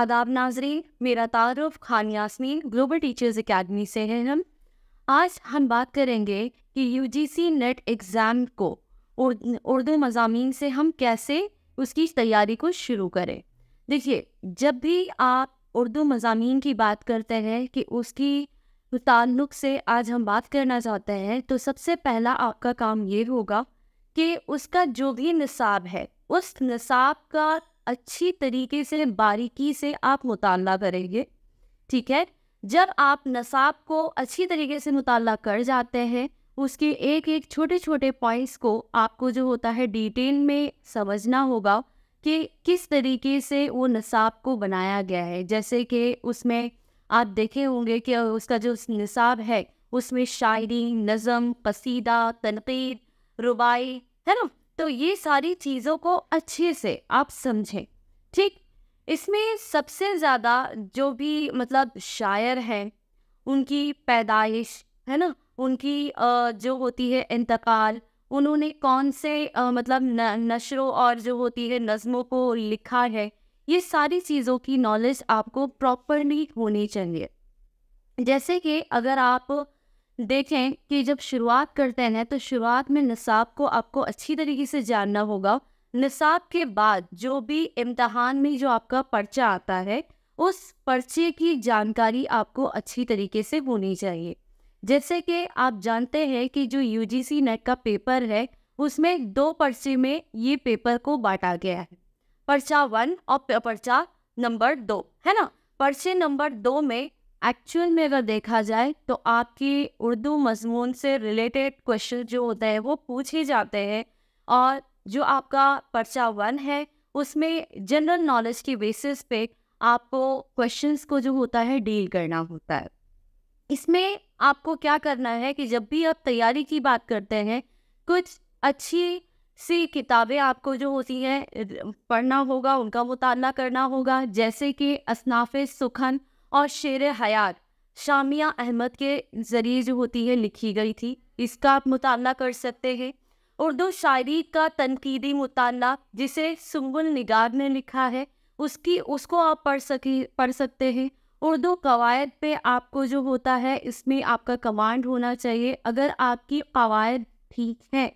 आदाब नाजरी मेरा तारफ़ Khan Yasmeen global teachers academy से हैं हम आज हम बात करेंगे कि यूजीसी नेट एग्ज़ाम को उर्दू मजामी से हम कैसे उसकी तैयारी को शुरू करें देखिए जब भी आप उर्दू मजामी की बात करते हैं कि उसकी ताल्लुक़ से आज हम बात करना चाहते हैं तो सबसे पहला आपका काम ये होगा कि उसका जो भी निसाब है उस निसाब का अच्छी तरीके से बारीकी से आप मुताल करेंगे ठीक है जब आप नसाब को अच्छी तरीके से मुताल कर जाते हैं उसके एक एक छोटे छोटे पॉइंट्स को आपको जो होता है डिटेल में समझना होगा कि किस तरीके से वो नसाब को बनाया गया है जैसे कि उसमें आप देखे होंगे कि उसका जो नसाब है उसमें शायरी नज़म पसीदा तनकीद रुबाई है ना तो ये सारी चीज़ों को अच्छे से आप समझें ठीक इसमें सबसे ज़्यादा जो भी मतलब शायर हैं उनकी पैदाइश है ना उनकी जो होती है इंतकाल उन्होंने कौन से मतलब नशरों और जो होती है नज़मों को लिखा है ये सारी चीज़ों की नॉलेज आपको प्रॉपरली होनी चाहिए जैसे कि अगर आप देखें कि जब शुरुआत करते हैं तो शुरुआत में निसाब को आपको अच्छी तरीके से जानना होगा निसाब के बाद जो भी इम्तहान में जो आपका पर्चा आता है उस पर्चे की जानकारी आपको अच्छी तरीके से होनी चाहिए जैसे कि आप जानते हैं कि जो यू जी सी नेट का पेपर है उसमें दो पर्चे में ये पेपर को बांटा गया है पर्चा वन और पर्चा नंबर दो है ना पर्चे नंबर दो में एक्चुअल में अगर देखा जाए तो आपकी उर्दू मजमून से रिलेटेड क्वेश्चन जो होते हैं वो पूछ ही जाते हैं और जो आपका पर्चा वन है उसमें जनरल नॉलेज की बेसिस पे आपको क्वेश्चंस को जो होता है डील करना होता है इसमें आपको क्या करना है कि जब भी आप तैयारी की बात करते हैं कुछ अच्छी सी किताबें आपको जो होती हैं पढ़ना होगा उनका मुताला करना होगा जैसे कि असनाफ़ सुखन और शेर हयात शामिया अहमद के ज़रिए जो होती है लिखी गई थी इसका आप मुताल कर सकते हैं उर्दू शायरी का तनकीदी मुताल जिसे सुंगुल निगार ने लिखा है उसकी उसको आप पढ़ सकी पढ़ सकते हैं उर्दू कवायद पे आपको जो होता है इसमें आपका कमांड होना चाहिए अगर आपकी कवायद ठीक है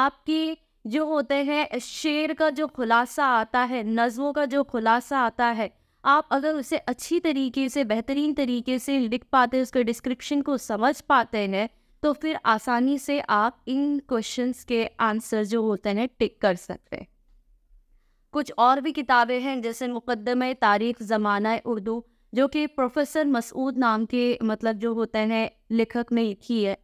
आपकी जो होते हैं शेर का जो खुलासा आता है नज़मों का जो खुलासा आता है आप अगर उसे अच्छी तरीके से बेहतरीन तरीके से लिख पाते हैं उसके डिस्क्रिप्शन को समझ पाते हैं तो फिर आसानी से आप इन क्वेश्चंस के आंसर जो होते हैं टिक कर सकते हैं कुछ और भी किताबें हैं जैसे मुकदम तारीख ज़माना उर्दू जो कि प्रोफेसर मसूद नाम के मतलब जो होते हैं लेखक ने लिखी है